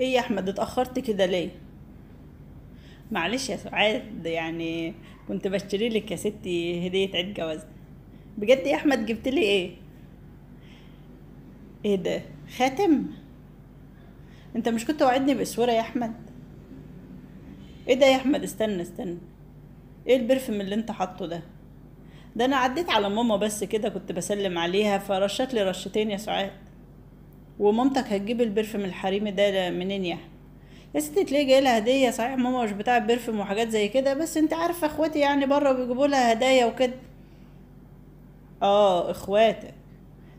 ايه يا احمد اتاخرت كده ليه معلش يا سعاد يعني كنت بشتري لك يا ستي هديه عيد جواز بجد يا احمد جبت لي ايه ايه ده خاتم انت مش كنت وعدني باسوره يا احمد ايه ده يا احمد استنى استنى ايه البرفم اللي انت حاطه ده ده انا عديت على ماما بس كده كنت بسلم عليها فرشت لي رشتين يا سعاد ومامتك هتجيب البرفم الحريمي ده منين يا يعني؟ يا ستي تلاقي جاي لها هديه صحيح ماما مش بتاع برفم وحاجات زي كده بس انت عارفه اخواتي يعني بره بيجيبوا لها هدايا وكده اه اخواتك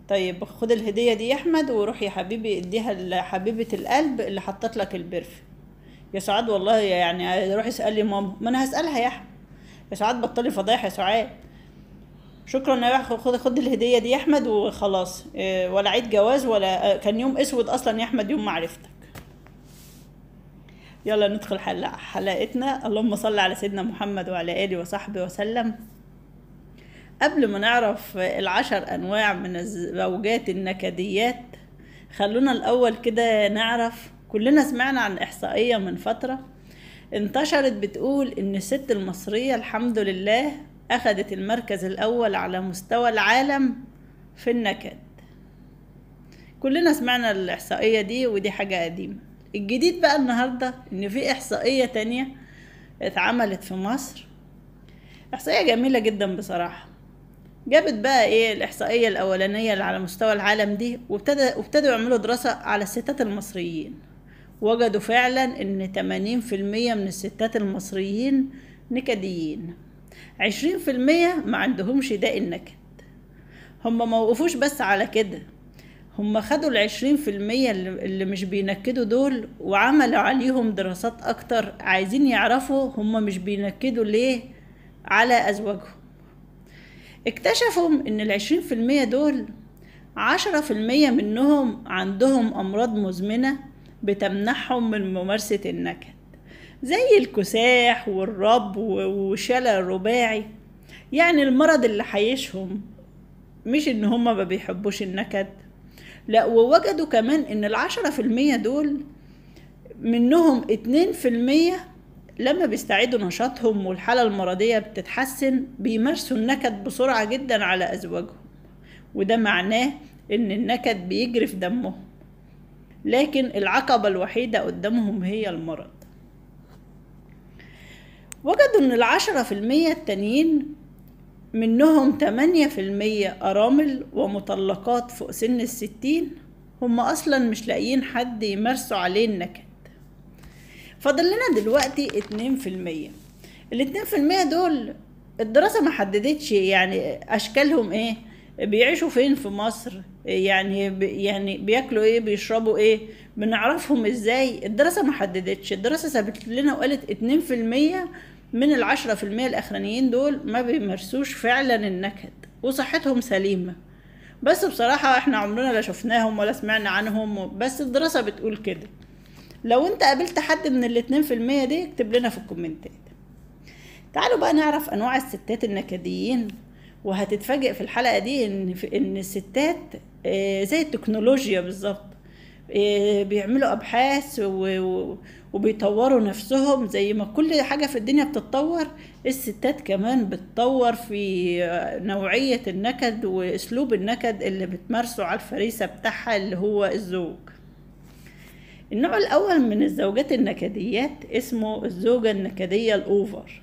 طيب خد الهديه دي يا احمد وروح يا حبيبي اديها لحبيبه القلب اللي حطت لك البرفم يا سعاد والله يعني روحي اسالي ماما ما انا هسالها يا احمد يا سعاد بطلي فضايح يا سعاد شكرا يا خد خد الهديه دي يا احمد وخلاص آه، ولا عيد جواز ولا آه، كان يوم اسود اصلا يا احمد يوم معرفتك يلا ندخل حلقتنا اللهم صل على سيدنا محمد وعلى اله وصحبه وسلم قبل ما نعرف العشر انواع من الزوجات النكديات خلونا الاول كده نعرف كلنا سمعنا عن احصائيه من فتره انتشرت بتقول ان الست المصريه الحمد لله أخذت المركز الأول على مستوى العالم في النكد كلنا سمعنا الإحصائية دي ودي حاجة قديمة الجديد بقى النهاردة إن في إحصائية تانية اتعملت في مصر إحصائية جميلة جدا بصراحة جابت بقى ايه الإحصائية الأولانية اللي على مستوى العالم دي وابتدوا يعملوا دراسة على الستات المصريين وجدوا فعلا ان 80% من الستات المصريين نكديين عشرين في المية ما عندهمش داء النكد هم ما وقفوش بس على كده هم خدوا العشرين في المية اللي مش بينكدوا دول وعملوا عليهم دراسات أكتر عايزين يعرفوا هم مش بينكدوا ليه على أزواجهم اكتشفوا إن العشرين في المية دول عشرة في المية منهم عندهم أمراض مزمنة بتمنحهم من ممارسة النكد زي الكساح والرب وشلل الرباعي يعني المرض اللي حيشهم مش ان هما ما بيحبوش النكد لا ووجدوا كمان ان العشرة في المية دول منهم اتنين في المية لما بيستعيدوا نشاطهم والحالة المرضية بتتحسن بيمارسوا النكد بسرعة جدا على أزواجهم وده معناه إن النكد بيجري في دمهم لكن العقبة الوحيدة قدامهم هي المرض وجدوا إن العشرة في المية التانيين منهم تمانية في المية أرامل ومطلقات فوق سن الستين هم أصلا مش لاقيين حد يمارسوا عليه النكد فضل لنا دلوقتي اتنين في المية الاتنين في المية دول الدراسة ما حددتش يعني أشكالهم إيه بيعيشوا فين في مصر يعني يعني بياكلوا ايه بيشربوا ايه بنعرفهم ازاي الدراسه ما حددتش الدراسه سابت لنا وقالت 2% من ال 10% الأخرانيين دول ما بيمارسوش فعلا النكد وصحتهم سليمة بس بصراحة احنا عمرنا لا شفناهم ولا سمعنا عنهم بس الدراسة بتقول كده لو انت قابلت حد من ال 2% دي اكتب لنا في الكومنتات تعالوا بقى نعرف انواع الستات النكديين وهتتفاجئ في الحلقة دي ان, ان الستات إيه، زي التكنولوجيا بالظبط إيه، بيعملوا ابحاث وبيطوروا نفسهم زي ما كل حاجه في الدنيا بتتطور الستات كمان بتطور في نوعيه النكد واسلوب النكد اللي بتمارسه على الفريسه بتاعها اللي هو الزوج النوع الاول من الزوجات النكديات اسمه الزوجه النكديه الاوفر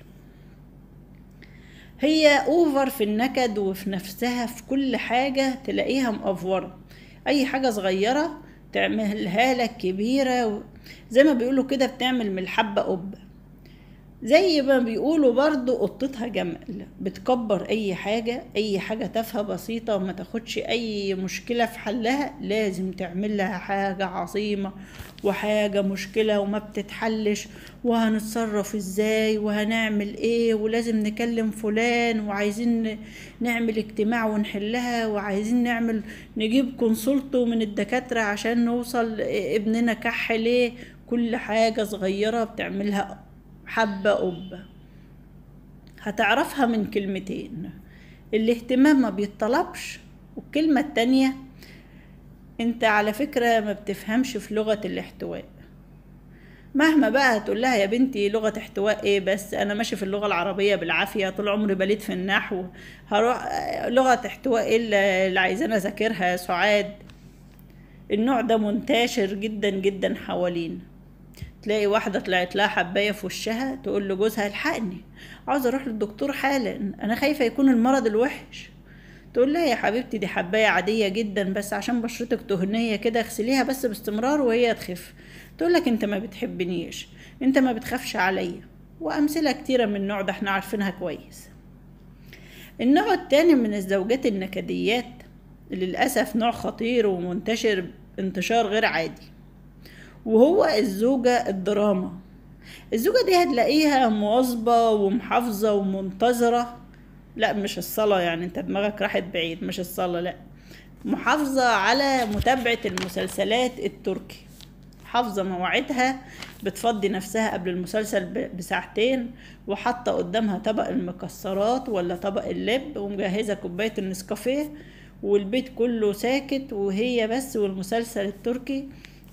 هي اوفر في النكد وفي نفسها في كل حاجة تلاقيها مأفورة اي حاجة صغيرة تعملها لك كبيرة زي ما بيقولوا كده بتعمل من الحبة قبة زي ما بيقولوا برضو قطتها جمال بتكبر اي حاجة اي حاجة تافهة بسيطة وما تاخدش اي مشكلة في حلها لازم تعمل لها حاجة عظيمة وحاجة مشكلة وما بتتحلش وهنتصرف ازاي وهنعمل ايه ولازم نكلم فلان وعايزين نعمل اجتماع ونحلها وعايزين نعمل نجيب كونسلتو من الدكاترة عشان نوصل ابننا كح ليه كل حاجة صغيرة بتعملها حبة أب هتعرفها من كلمتين الاهتمام ما بيتطلبش والكلمة التانية انت على فكرة ما بتفهمش في لغة الاحتواء مهما بقى هتقول لها يا بنتي لغة احتواء ايه بس انا ماشي في اللغة العربية بالعافية طول عمري بليت في النحو هروح لغة احتواء ايه اللي عايزانا اذاكرها يا سعاد النوع ده منتشر جدا جدا حوالينا تلاقي واحدة طلعت لها حباية في وشها تقول لجوزها الحقني عاوزة اروح للدكتور حالا انا خايفة يكون المرض الوحش تقول لها يا حبيبتي دي حباية عادية جدا بس عشان بشرتك تهنية كده اغسليها بس باستمرار وهي تخف تقول لك انت ما بتحبنيش انت ما بتخافش عليا وامثلة كتيرة من النوع ده احنا عارفينها كويس النوع التاني من الزوجات النكديات للأسف نوع خطير ومنتشر انتشار غير عادي وهو الزوجة الدراما الزوجة دي هتلاقيها مواظبة ومحافظة ومنتظرة لا مش الصلاة يعني انت دماغك راحت بعيد مش الصلاة لا محافظة على متابعة المسلسلات التركي حافظة مواعيدها بتفضي نفسها قبل المسلسل بساعتين وحاطة قدامها طبق المكسرات ولا طبق اللب ومجهزة كوباية النسكافيه والبيت كله ساكت وهي بس والمسلسل التركي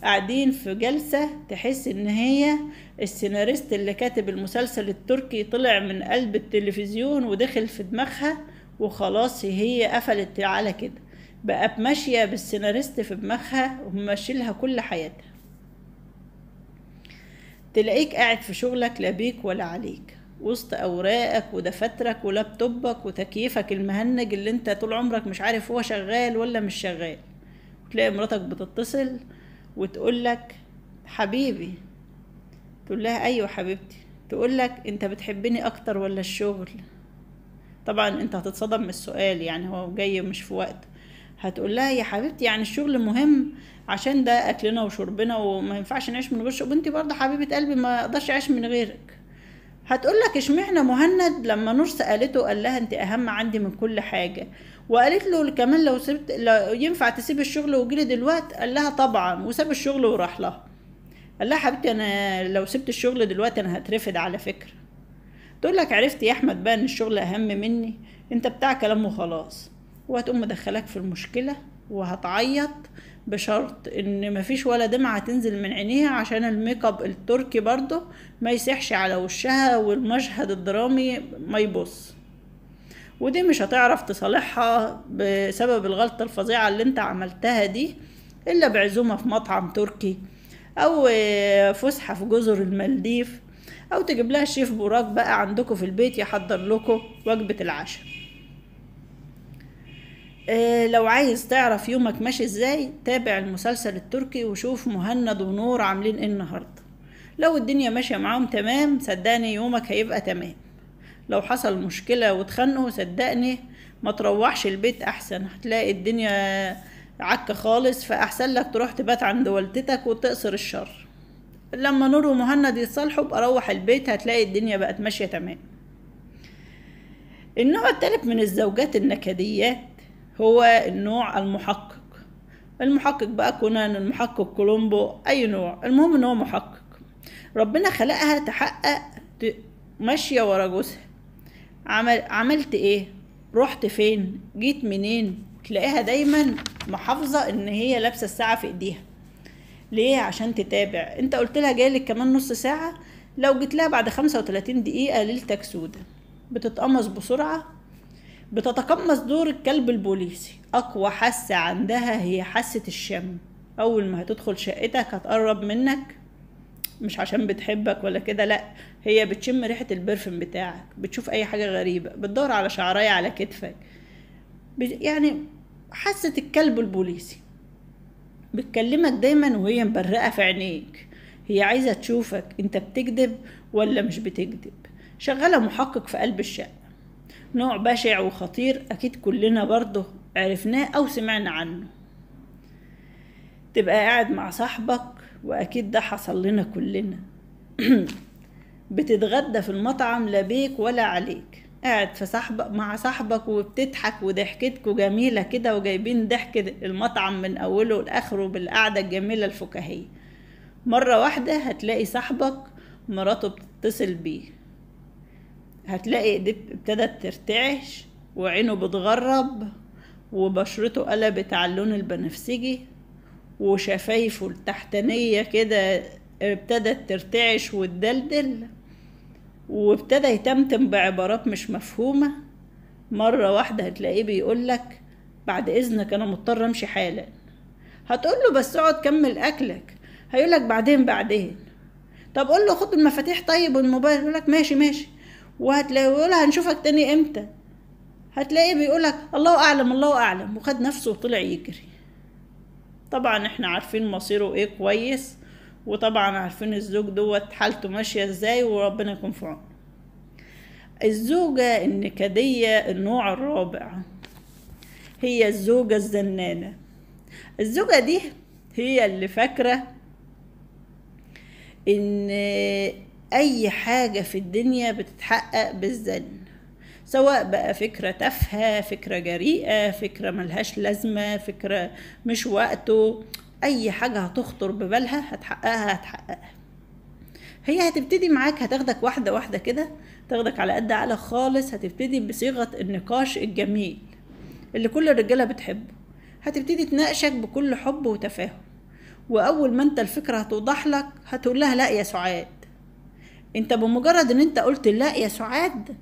قاعدين في جلسة تحس إن هي السيناريست اللي كاتب المسلسل التركي طلع من قلب التلفزيون ودخل في دماغها وخلاص هي قفلت على كده بقت ماشية بالسيناريست في دماغها وماشيلها كل حياتها تلاقيك قاعد في شغلك لا بيك ولا عليك وسط اوراقك ودفاترك ولابتوبك وتكييفك المهنج اللي انت طول عمرك مش عارف هو شغال ولا مش شغال تلاقي مراتك بتتصل وتقول لك حبيبي تقول لها ايوه حبيبتي تقول لك انت بتحبني اكتر ولا الشغل طبعا انت هتتصدم من السؤال يعني هو جاي مش في وقته هتقول لها يا حبيبتي يعني الشغل مهم عشان ده اكلنا وشربنا وما ينفعش نعيش من غير شغل وانت برضه حبيبه قلبي ما اقدرش اعيش من غيرك هتقول لك اشمعنى مهند لما نور سالته قال لها انت اهم عندي من كل حاجه وقالت له كمان لو سبت لو ينفع تسيب الشغل وجري دلوقت قال لها طبعا وساب الشغل وراح لها قال لها حبيبتي انا لو سبت الشغل دلوقتي انا هترفد على فكره تقول لك عرفت يا احمد بقى ان الشغل اهم مني انت بتاع كلام وخلاص وهتقوم مدخلك في المشكله وهتعيط بشرط ان مفيش ولا دمعة تنزل من عينيها عشان الميك اب التركي برضه ما يسحش على وشها والمشهد الدرامي ما يبص ودي مش هتعرف تصالحها بسبب الغلطة الفظيعة اللي انت عملتها دي إلا بعزومة في مطعم تركي أو فسحة في جزر المالديف أو تجيب لها الشيف براك بقى عندكوا في البيت يحضر لكم وجبة العشاء آه، لو عايز تعرف يومك ماشي ازاي تابع المسلسل التركي وشوف مهند ونور عاملين ايه النهارده لو الدنيا ماشيه معاهم تمام صدقني يومك هيبقى تمام لو حصل مشكلة واتخانقوا صدقني ما تروحش البيت احسن هتلاقي الدنيا عكة خالص فاحسن لك تروح تبات عند والدتك وتقصر الشر لما نور ومهند يتصالحوا بقى روح البيت هتلاقي الدنيا بقت ماشية تمام النوع التالت من الزوجات النكديات هو النوع المحقق المحقق بقى كونان المحقق كولومبو اي نوع المهم ان هو محقق ربنا خلقها تحقق ماشيه ورا جوزها عمل عملت ايه رحت فين جيت منين تلاقيها دايما محافظه ان هي لابسه الساعه في ايديها ليه عشان تتابع انت قلت لها جايلك كمان نص ساعه لو جيت لها بعد 35 دقيقه ليلتك سودة بتتقمص بسرعه بتتقمص دور الكلب البوليسي اقوى حاسه عندها هي حاسه الشم اول ما هتدخل شقتك هتقرب منك مش عشان بتحبك ولا كده لا هي بتشم ريحه البرفم بتاعك بتشوف اي حاجه غريبه بتدور على شعرايه على كتفك يعني حاسه الكلب البوليسي بتكلمك دايما وهي مبرقه في عينيك هي عايزه تشوفك انت بتكذب ولا مش بتكذب شغاله محقق في قلب الشقه نوع بشع وخطير اكيد كلنا برضه عرفناه او سمعنا عنه تبقى قاعد مع صاحبك وأكيد ده حصل لنا كلنا بتتغدى في المطعم لا بيك ولا عليك قاعد في صحب... مع صاحبك وبتضحك وضحكتكوا جميله كده وجايبين ضحك المطعم من اوله لاخره بالقعده الجميله الفكاهيه مره واحده هتلاقي صاحبك مراته بتتصل بيه هتلاقي ايديه ابتدت ترتعش وعينه بتغرب وبشرته قلبت على اللون البنفسجي وشفايفه التحتانية كده ابتدت ترتعش وتدلدل وابتدى يتمتم بعبارات مش مفهومة مرة واحدة هتلاقيه بيقولك بعد إذنك أنا مضطر أمشي حالا هتقوله بس اقعد كمل أكلك هيقولك بعدين بعدين طب قول له خد المفاتيح طيب والموبايل يقول لك ماشي ماشي وهتلاقيه يقول هنشوفك تاني امتى هتلاقيه بيقولك الله اعلم الله اعلم وخد نفسه وطلع يجري طبعا احنا عارفين مصيره ايه كويس وطبعا عارفين الزوج دوت حالته ماشية ازاي وربنا يكون في عونه الزوجة النكدية النوع الرابع هي الزوجة الزنانة الزوجة دي هي اللي فاكرة ان اي حاجة في الدنيا بتتحقق بالزن سواء بقى فكرة تافهة فكرة جريئة فكرة ملهاش لازمة فكرة مش وقته أي حاجة هتخطر ببالها هتحققها هتحققها هي هتبتدي معاك هتاخدك واحدة واحدة كده تاخدك على قد عقلك خالص هتبتدي بصيغة النقاش الجميل اللي كل الرجالة بتحبه هتبتدي تناقشك بكل حب وتفاهم وأول ما أنت الفكرة هتوضح لك هتقول لها لا يا سعاد أنت بمجرد أن أنت قلت لا يا سعاد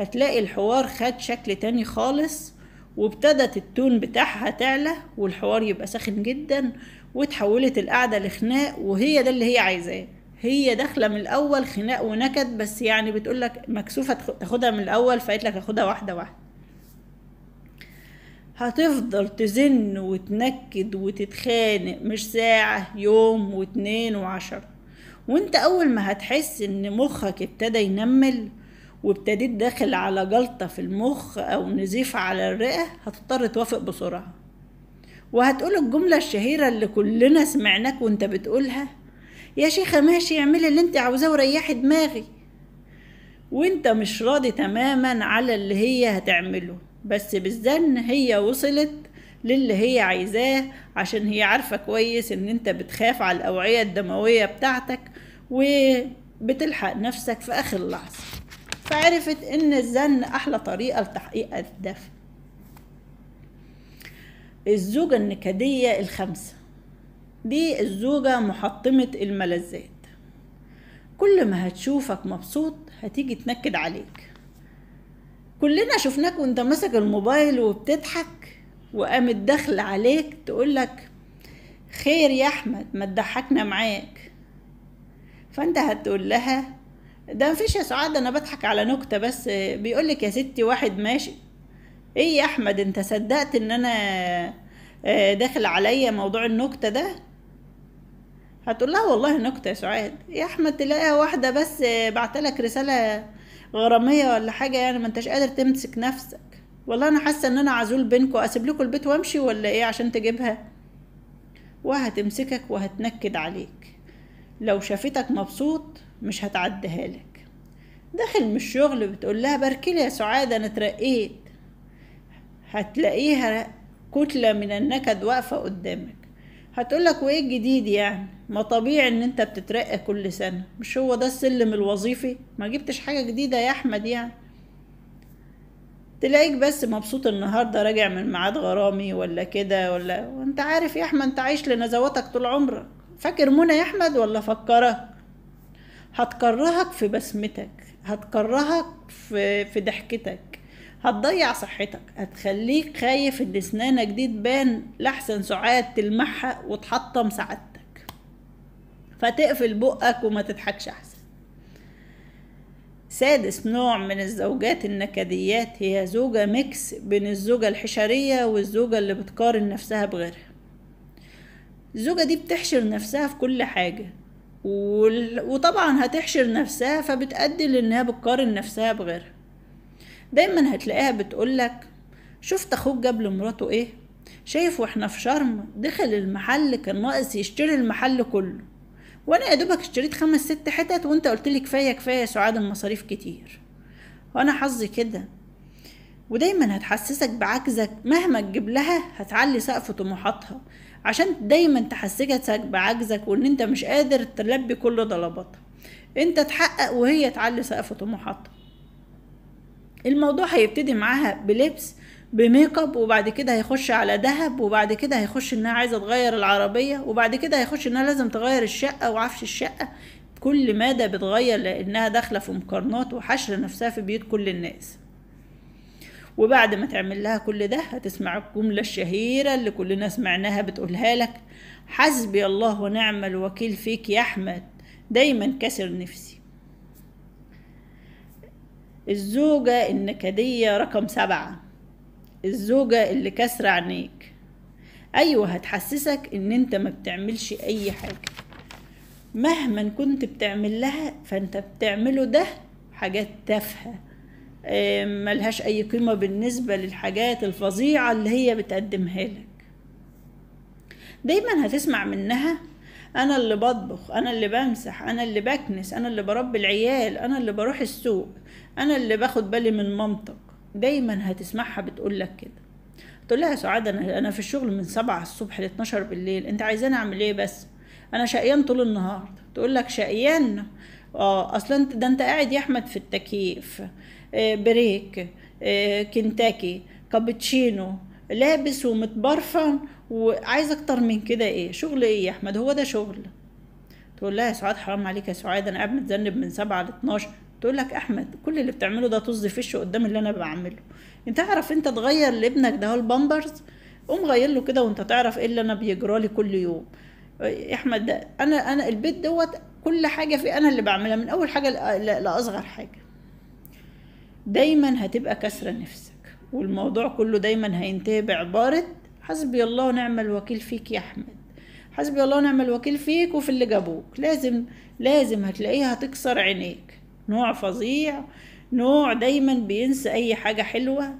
هتلاقي الحوار خد شكل تاني خالص وابتدت التون بتاعها تعلى والحوار يبقى ساخن جدا وتحولت القعدة لخناق وهي ده اللي هي عايزاه هي داخله من الاول خناق ونكد بس يعني بتقولك مكسوفه تاخدها من الاول فقالت لك هاخدها واحده واحده هتفضل تزن وتنكد وتتخانق مش ساعة يوم واتنين وعشرة وانت اول ما هتحس ان مخك ابتدى ينمل وابتديت داخل على جلطة في المخ أو نزيف على الرئة هتضطر توافق بسرعة وهتقول الجملة الشهيرة اللي كلنا سمعناك وانت بتقولها يا شيخة ماشي اعملي اللي انت عاوزاه وريحي دماغي وانت مش راضي تماما على اللي هي هتعمله بس بالزن هي وصلت للي هي عايزاه عشان هي عارفة كويس ان انت بتخاف على الأوعية الدموية بتاعتك وبتلحق نفسك في آخر لحظة فعرفت ان الزن احلى طريقة لتحقيق اهدافها الزوجة النكدية الخمسة دي الزوجة محطمة الملذات كل ما هتشوفك مبسوط هتيجي تنكد عليك كلنا شفناك وانت ماسك الموبايل وبتضحك وقامت دخل عليك تقولك خير يا احمد ما تضحكنا معاك فانت هتقول لها ده مفيش يا سعاد انا بضحك على نكته بس بيقول لك يا ستي واحد ماشي ايه يا احمد انت صدقت ان انا آه، داخل عليا موضوع النكته ده هتقول لها والله نكته يا سعاد يا احمد تلاقيها واحده بس آه، بعتلك رساله غراميه ولا حاجه يعني ما انتش قادر تمسك نفسك والله انا حاسه ان انا عزول بينكم اسيب لكم البيت وامشي ولا ايه عشان تجيبها وهتمسكك وهتنكد عليك لو شافتك مبسوط مش هتعديها لك داخل من الشغل بتقول لها باركي يا سعاده انا اترقيت هتلاقيها كتله من النكد واقفه قدامك هتقول لك وايه الجديد يعني ما طبيعي ان انت بتترقى كل سنه مش هو ده السلم الوظيفي ما جبتش حاجه جديده يا احمد يعني تلاقيك بس مبسوط النهارده راجع من ميعاد غرامي ولا كده ولا وانت عارف يا احمد انت عايش لنزواتك طول عمرك فاكر منى يا احمد ولا فكرك هتكرهك في بسمتك هتكرهك في, في ضحكتك هتضيع صحتك هتخليك خايف ان اسنانك دي تبان لحسن سعاد تلمحها وتحطم سعادتك فتقفل بقك وما تضحكش احسن سادس نوع من الزوجات النكديات هي زوجة ميكس بين الزوجة الحشرية والزوجة اللي بتقارن نفسها بغيرها الزوجة دي بتحشر نفسها في كل حاجة وطبعا هتحشر نفسها فبتأدي لانها بتقارن نفسها بغيرها دايما هتلاقيها بتقولك شفت اخوك جاب لمراته ايه شايف واحنا في شرم دخل المحل كان ناقص يشتري المحل كله وانا يا دوبك اشتريت خمس ست حتت وانت قلت لي كفايه كفايه سعاد المصاريف كتير وانا حظي كده ودايما هتحسسك بعجزك مهما تجيب لها هتعلي سقف طموحاتها عشان دايما تحسسك بعجزك وان انت مش قادر تلبي كل طلباتها انت تحقق وهي تعلي سقف طموحاتها الموضوع هيبتدي معاها بلبس بميك اب وبعد كده هيخش على دهب وبعد كده هيخش انها عايزه تغير العربيه وبعد كده هيخش انها لازم تغير الشقه وعفش الشقه كل مادة بتغير لأنها داخلة في مقارنات وحشر نفسها في بيوت كل الناس وبعد ما تعمل لها كل ده هتسمع الجملة الشهيرة اللي كلنا سمعناها بتقولها لك حسبي الله ونعم الوكيل فيك يا أحمد دايما كسر نفسي الزوجة النكدية رقم سبعة الزوجة اللي كسر عينيك أيوة هتحسسك إن أنت ما بتعملش أي حاجة مهما كنت بتعمل لها فأنت بتعمله ده حاجات تافهه آه، ملهاش أي قيمة بالنسبة للحاجات الفظيعة اللي هي بتقدمها لك دايما هتسمع منها أنا اللي بطبخ أنا اللي بمسح أنا اللي بكنس أنا اللي بربي العيال أنا اللي بروح السوق أنا اللي باخد بالي من مامتك دايما هتسمعها بتقولك كده تقول لها يا سعادة أنا أنا في الشغل من سبعة الصبح ل 12 بالليل أنت عايزاني أعمل إيه بس أنا شقيان طول النهار تقول لك شقيان اه اصلا ده انت قاعد يا احمد في التكييف آه، بريك آه، كنتاكي كابتشينو لابس ومتبرفن وعايز اكتر من كده ايه شغل ايه يا احمد هو ده شغل تقول لها يا سعاد حرام عليك يا سعاد انا قاعد متذنب من سبعة ل 12 تقول لك احمد كل اللي بتعمله ده طز فش قدام اللي انا بعمله انت تعرف انت تغير لابنك ده البامبرز قوم غير له كده وانت تعرف ايه اللي انا بيجرالي كل يوم إيه احمد ده انا انا البيت دوت كل حاجه فيه انا اللي بعملها من اول حاجه لاصغر حاجه دايما هتبقى كسرة نفسك والموضوع كله دايما هينتهي بعبارة حسبي الله ونعم الوكيل فيك يا أحمد حسبي الله ونعم الوكيل فيك وفي اللي جابوك لازم لازم هتلاقيها هتكسر عينيك نوع فظيع نوع دايما بينسى أي حاجة حلوة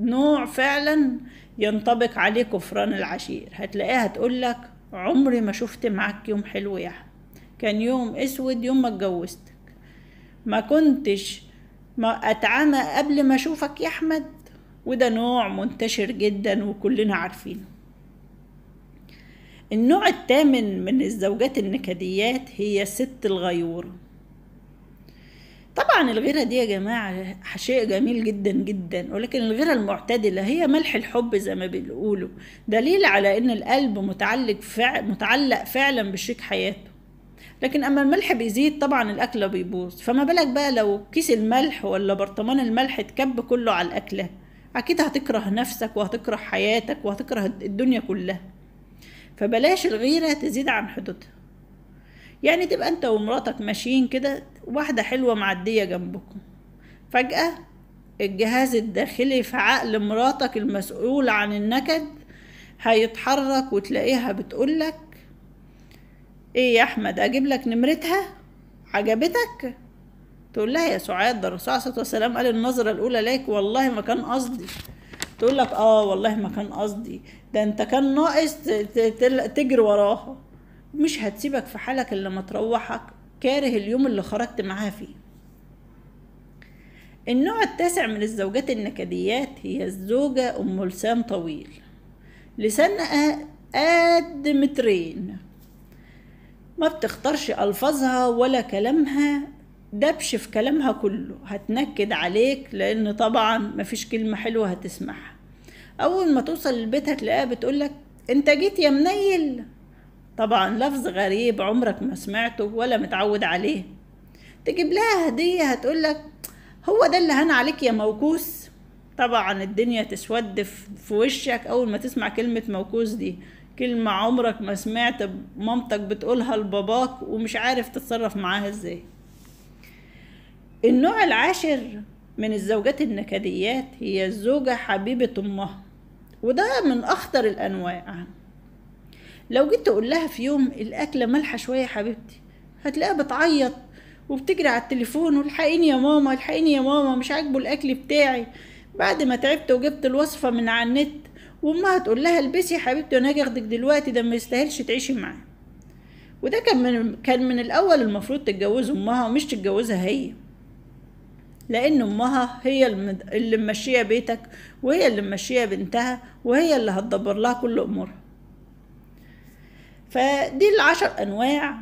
نوع فعلا ينطبق عليه كفران العشير هتلاقيها تقولك عمري ما شفت معاك يوم حلو يا أحمد كان يوم اسود يوم ما اتجوزتك ما كنتش ما اتعامى قبل ما اشوفك يا احمد وده نوع منتشر جدا وكلنا عارفينه النوع الثامن من الزوجات النكديات هي ست الغيورة طبعا الغيرة دي يا جماعة شيء جميل جدا جدا ولكن الغيرة المعتدلة هي ملح الحب زي ما بيقولوا دليل على ان القلب متعلق متعلق فعلا بشريك حياته لكن اما الملح بيزيد طبعا الاكله بيبوظ فما بالك بقى لو كيس الملح ولا برطمان الملح اتكب كله على الاكله اكيد هتكره نفسك وهتكره حياتك وهتكره الدنيا كلها فبلاش الغيره تزيد عن حدودها يعني تبقى انت ومراتك ماشيين كده واحده حلوه معديه جنبكم فجاه الجهاز الداخلي في عقل مراتك المسؤول عن النكد هيتحرك وتلاقيها بتقولك ايه يا احمد اجيب لك نمرتها عجبتك تقول لها يا سعاد ده الرسول عليه الصلاه والسلام قال النظره الاولى ليك والله ما كان قصدي تقول لك اه والله ما كان قصدي ده انت كان ناقص تجري وراها مش هتسيبك في حالك الا ما تروحك كاره اليوم اللي خرجت معاها فيه النوع التاسع من الزوجات النكديات هي الزوجة أم لسان طويل لسانها قد مترين ما بتختارش ألفاظها ولا كلامها دبش في كلامها كله هتنكد عليك لأن طبعا مفيش كلمة حلوة هتسمعها أول ما توصل البيت هتلاقيها بتقولك أنت جيت يا منيل طبعا لفظ غريب عمرك ما سمعته ولا متعود عليه تجيب لها هدية هتقولك هو ده اللي هان عليك يا موكوس طبعا الدنيا تسود في وشك أول ما تسمع كلمة موكوس دي كلمة عمرك ما سمعت مامتك بتقولها لباباك ومش عارف تتصرف معاها ازاي النوع العاشر من الزوجات النكديات هي الزوجة حبيبة أمها وده من أخطر الأنواع لو جيت تقول لها في يوم الأكلة مالحة شوية يا حبيبتي هتلاقيها بتعيط وبتجري على التليفون والحقيني يا ماما الحقيني يا ماما مش عاجبه الأكل بتاعي بعد ما تعبت وجبت الوصفة من على النت وامها تقول لها البسي يا حبيبتي وانا هاجي اخدك دلوقتي ده ما يستاهلش تعيشي معاه وده كان من كان من الاول المفروض تتجوز امها ومش تتجوزها هي لان امها هي اللي ماشيه بيتك وهي اللي ماشيه بنتها وهي اللي هتدبر لها كل امورها فدي العشر انواع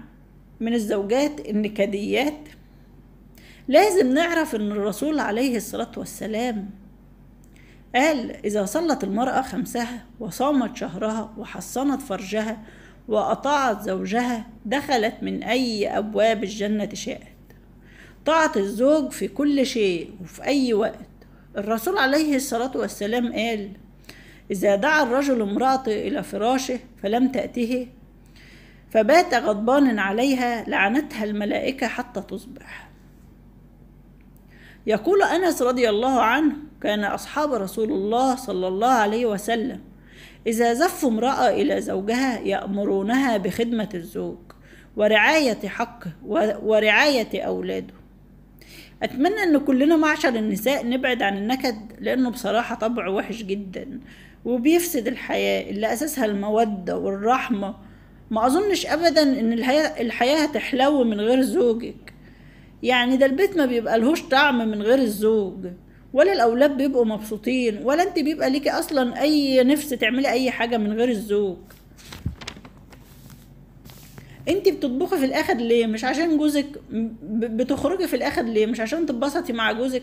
من الزوجات النكديات لازم نعرف ان الرسول عليه الصلاه والسلام قال إذا صلت المرأة خمسها وصامت شهرها وحصنت فرجها وأطاعت زوجها دخلت من أي أبواب الجنة شاءت طاعت الزوج في كل شيء وفي أي وقت الرسول عليه الصلاة والسلام قال إذا دعا الرجل امرأته إلى فراشه فلم تأته فبات غضبان عليها لعنتها الملائكة حتى تصبح يقول أنس رضي الله عنه كان أصحاب رسول الله صلى الله عليه وسلم إذا زفوا امرأة إلى زوجها يأمرونها بخدمة الزوج ورعاية حقه ورعاية أولاده أتمنى أن كلنا معشر النساء نبعد عن النكد لأنه بصراحة طبع وحش جدا وبيفسد الحياة اللي أساسها المودة والرحمة ما أظنش أبدا أن الحياة, الحياة هتحلو من غير زوجك يعني ده البيت ما بيبقى لهوش طعم من غير الزوج ولا الاولاد بيبقوا مبسوطين ولا انت بيبقى ليكي اصلا اي نفس تعملي اي حاجه من غير الزوج انت بتطبخي في الاخر ليه مش عشان جوزك بتخرجي في الاخر ليه مش عشان تتبسطي مع جوزك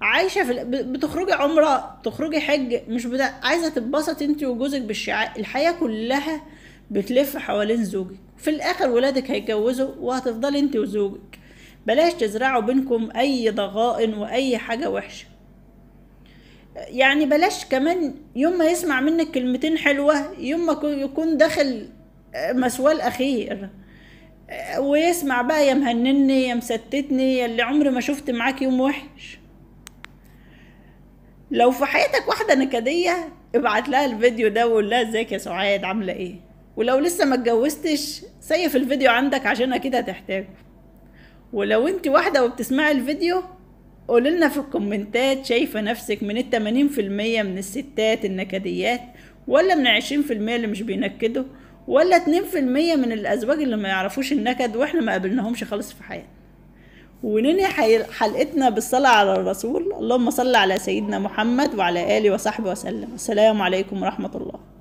عايشه في بتخرجي عمره تخرجي حج مش بدا... عايزه تتبسطي انت وجوزك بالشعاع الحياه كلها بتلف حوالين زوجك في الاخر ولادك هيتجوزوا وهتفضلي انت وزوجك بلاش تزرعوا بينكم اي ضغائن واي حاجه وحشه يعني بلاش كمان يوم ما يسمع منك كلمتين حلوه يوم ما يكون داخل آه، مسواه الاخير آه، ويسمع بقى يا مهنني يا مستتني يا اللي عمري ما شفت معاك يوم وحش لو في حياتك واحده نكديه ابعت لها الفيديو ده وقول لها ازيك يا سعاد عامله ايه ولو لسه ما اتجوزتش سيف الفيديو عندك عشان اكيد هتحتاجه ولو انت واحدة وبتسمعي الفيديو قولي لنا في الكومنتات شايفة نفسك من التمانين في المية من الستات النكديات ولا من عشرين في المية اللي مش بينكدوا ولا اتنين في المية من الأزواج اللي ما يعرفوش النكد واحنا ما قابلناهمش خالص في حياتنا وننهي حلقتنا بالصلاة على الرسول اللهم صل على سيدنا محمد وعلى آله وصحبه وسلم السلام عليكم ورحمة الله